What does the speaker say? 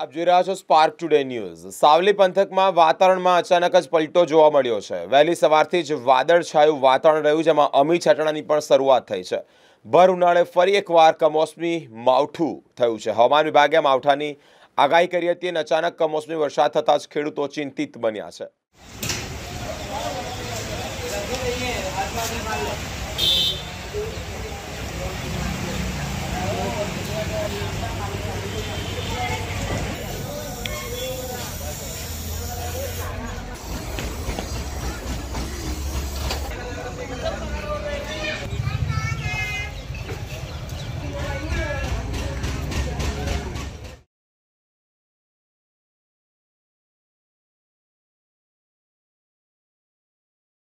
આપ જોઈ રહ્યા છો સ્પાર્ક ટુડે ન્યૂઝ સાવલી પંથકમાં વાતાવરણમાં અચાનક જ પલટો જોવા મળ્યો છે વહેલી સવારથી જ વાદળછાયું વાતાવરણ રહ્યું જેમાં અમી છટણાની પણ શરૂઆત થઈ છે ભર ઉનાળે ફરી એકવાર કમોસમી માવઠું થયું છે હવામાન વિભાગે માવઠાની આગાહી કરી હતી અને અચાનક કમોસમી વરસાદ થતાં જ ખેડૂતો ચિંતિત બન્યા છે